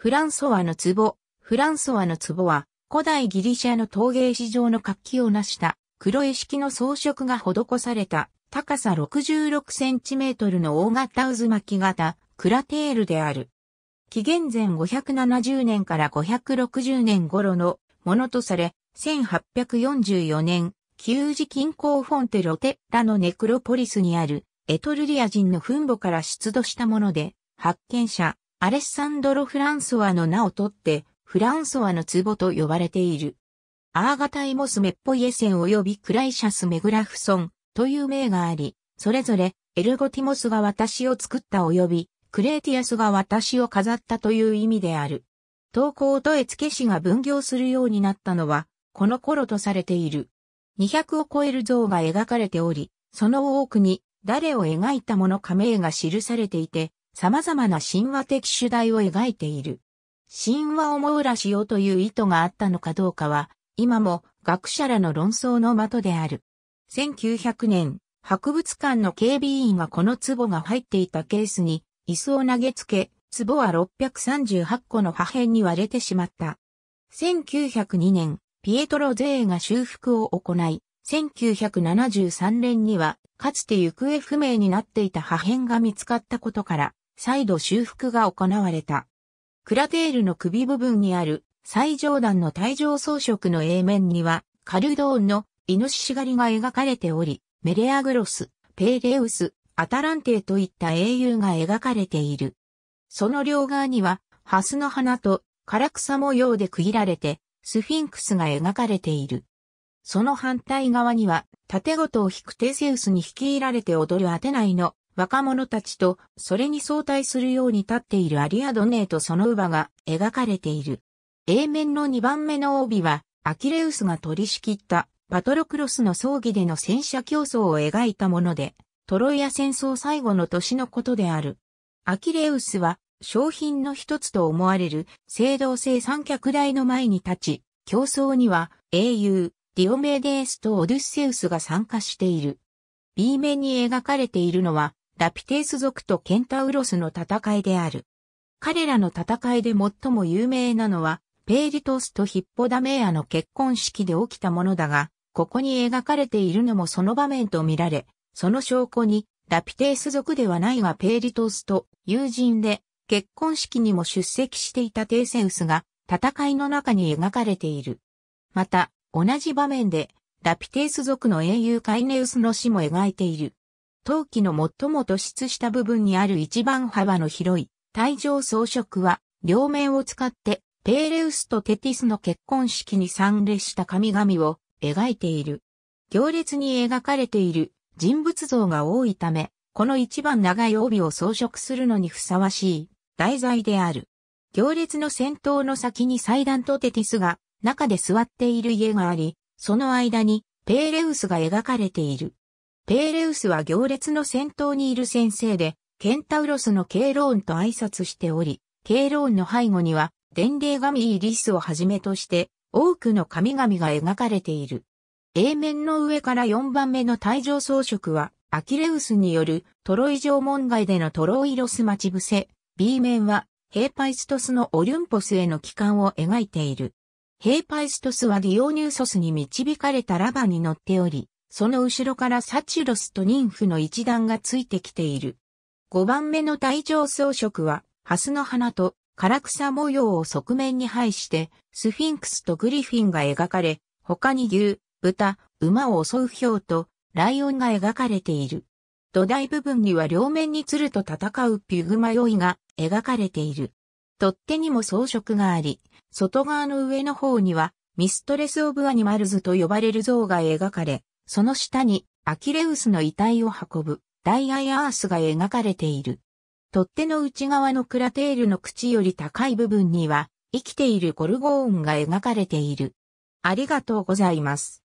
フランソワの壺。フランソワの壺は、古代ギリシャの陶芸史上の活気を成した黒絵式の装飾が施された高さ66センチメートルの大型渦巻き型クラテールである。紀元前570年から560年頃のものとされ、1844年、旧時近郊フォンテロテッラのネクロポリスにあるエトルリア人の墳墓から出土したもので、発見者、アレッサンドロ・フランソワの名をとって、フランソワの壺と呼ばれている。アーガタイモス・メッポイエセン及びクライシャス・メグラフソンという名があり、それぞれエルゴティモスが私を作った及びクレーティアスが私を飾ったという意味である。投稿と絵付け師が分業するようになったのは、この頃とされている。200を超える像が描かれており、その多くに誰を描いたものか名が記されていて、様々な神話的主題を描いている。神話を網羅しようという意図があったのかどうかは、今も学者らの論争の的である。1900年、博物館の警備員がこの壺が入っていたケースに、椅子を投げつけ、壺は638個の破片に割れてしまった。1902年、ピエトロ・ゼーが修復を行い、1973年には、かつて行方不明になっていた破片が見つかったことから、再度修復が行われた。クラテールの首部分にある最上段の帯状装飾の A 面には、カルドーンのイノシシ狩りが描かれており、メレアグロス、ペーレウス、アタランテーといった英雄が描かれている。その両側には、ハスの花と唐草模様で区切られて、スフィンクスが描かれている。その反対側には、縦ごとを引くテセウスに率いられて踊るアテナイの若者たちとそれに相対するように立っているアリアドネーとその乳母が描かれている。A 面の2番目の帯は、アキレウスが取り仕切ったパトロクロスの葬儀での戦車競争を描いたもので、トロイア戦争最後の年のことである。アキレウスは、商品の一つと思われる、青銅製三脚台の前に立ち、競争には、英雄、ディオメデースとオデュッセウスが参加している。B 面に描かれているのは、ラピテース族とケンタウロスの戦いである。彼らの戦いで最も有名なのは、ペイリトスとヒッポダメーアの結婚式で起きたものだが、ここに描かれているのもその場面と見られ、その証拠に、ラピテース族ではないがペイリトスと友人で、結婚式にも出席していたテイセウスが、戦いの中に描かれている。また、同じ場面で、ラピテース族の英雄カイネウスの死も描いている。陶器の最も突出した部分にある一番幅の広い、帯状装飾は、両面を使って、ペーレウスとテティスの結婚式に参列した神々を描いている。行列に描かれている人物像が多いため、この一番長い帯を装飾するのにふさわしい題材である。行列の先頭の先に祭壇とテティスが中で座っている家があり、その間にペーレウスが描かれている。ペーレウスは行列の先頭にいる先生で、ケンタウロスのケイローンと挨拶しており、ケイローンの背後には、伝令神イリスをはじめとして、多くの神々が描かれている。A 面の上から4番目の帯状装飾は、アキレウスによるトロイ城門外でのトロイロス待ち伏せ、B 面はヘーパイストスのオリュンポスへの帰還を描いている。ヘーパイストスはディオニューソスに導かれたラバに乗っており、その後ろからサチュロスとニンフの一団がついてきている。5番目の帯状装飾は、ハスの花と唐草模様を側面に配して、スフィンクスとグリフィンが描かれ、他に牛、豚、馬を襲う豹と、ライオンが描かれている。土台部分には両面に鶴と戦うピグマ酔いが描かれている。取っ手にも装飾があり、外側の上の方にはミストレス・オブ・アニマルズと呼ばれる像が描かれ、その下にアキレウスの遺体を運ぶダイアイアースが描かれている。取っ手の内側のクラテールの口より高い部分には生きているゴルゴーンが描かれている。ありがとうございます。